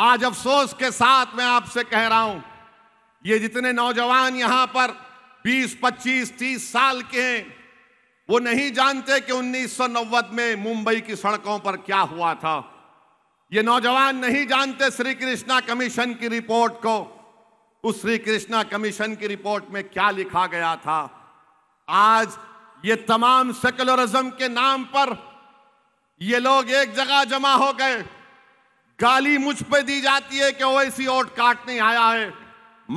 आज अफसोस के साथ मैं आपसे कह रहा हूं ये जितने नौजवान यहां पर 20, 25, 30 साल के हैं वो नहीं जानते कि उन्नीस में मुंबई की सड़कों पर क्या हुआ था ये नौजवान नहीं जानते श्री कृष्णा कमीशन की रिपोर्ट को उस श्री कृष्णा कमीशन की रिपोर्ट में क्या लिखा गया था आज ये तमाम सेकुलरिज्म के नाम पर ये लोग एक जगह जमा हो गए गाली मुझ पे दी जाती है कि ओवैसी वोट काटने आया है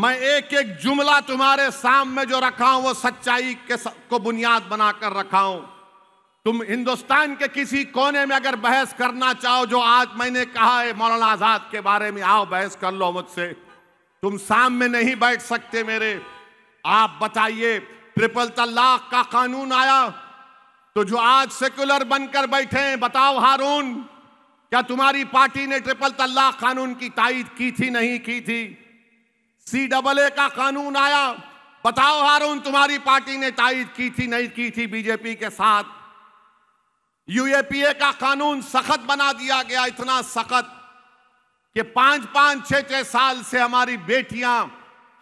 मैं एक एक जुमला तुम्हारे सामने जो रखा हूं वो सच्चाई के को बुनियाद बनाकर रखा हूं तुम हिंदुस्तान के किसी कोने में अगर बहस करना चाहो जो आज मैंने कहा है मौलाना आजाद के बारे में आओ बहस कर लो मुझसे तुम सामने नहीं बैठ सकते मेरे आप बताइए ट्रिपल तलाक का कानून आया तो जो आज सेक्युलर बनकर बैठे हैं बताओ हारून क्या तुम्हारी पार्टी ने ट्रिपल तल्लाक कानून की ताइद की थी नहीं की थी सी डबल ए का कानून आया बताओ हारून तुम्हारी पार्टी ने ताइद की थी नहीं की थी बीजेपी के साथ यूएपीए का कानून सख्त बना दिया गया इतना सख्त कि पांच पांच छह छह साल से हमारी बेटियां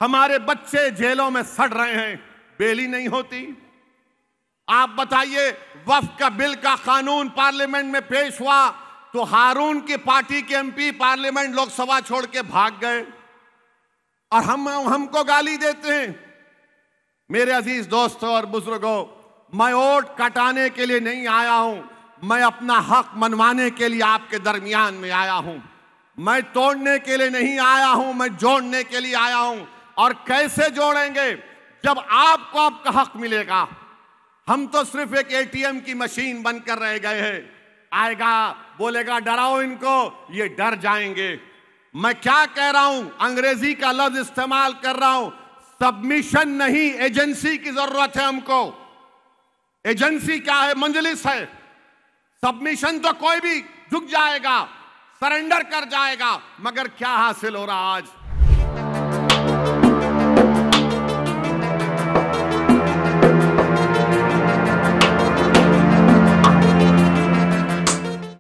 हमारे बच्चे जेलों में सड़ रहे हैं बेली नहीं होती आप बताइए वफ का बिल का कानून पार्लियामेंट में पेश हुआ तो हारून की पार्टी के एमपी पार्लियामेंट लोकसभा छोड़ के भाग गए और हम हमको गाली देते हैं मेरे अजीज दोस्तों और बुजुर्गों मैं वोट कटाने के लिए नहीं आया हूं मैं अपना हक मनवाने के लिए आपके दरमियान में आया हूं मैं तोड़ने के लिए नहीं आया हूं मैं जोड़ने के लिए आया हूं और कैसे जोड़ेंगे जब आपको आपका हक मिलेगा हम तो सिर्फ एक एटीएम की मशीन बनकर रह गए हैं आएगा बोलेगा डराओ इनको ये डर जाएंगे मैं क्या कह रहा हूं अंग्रेजी का लफ्ज इस्तेमाल कर रहा हूं सबमिशन नहीं एजेंसी की जरूरत है हमको एजेंसी क्या है मंजलिस है सबमिशन तो कोई भी झुक जाएगा सरेंडर कर जाएगा मगर क्या हासिल हो रहा आज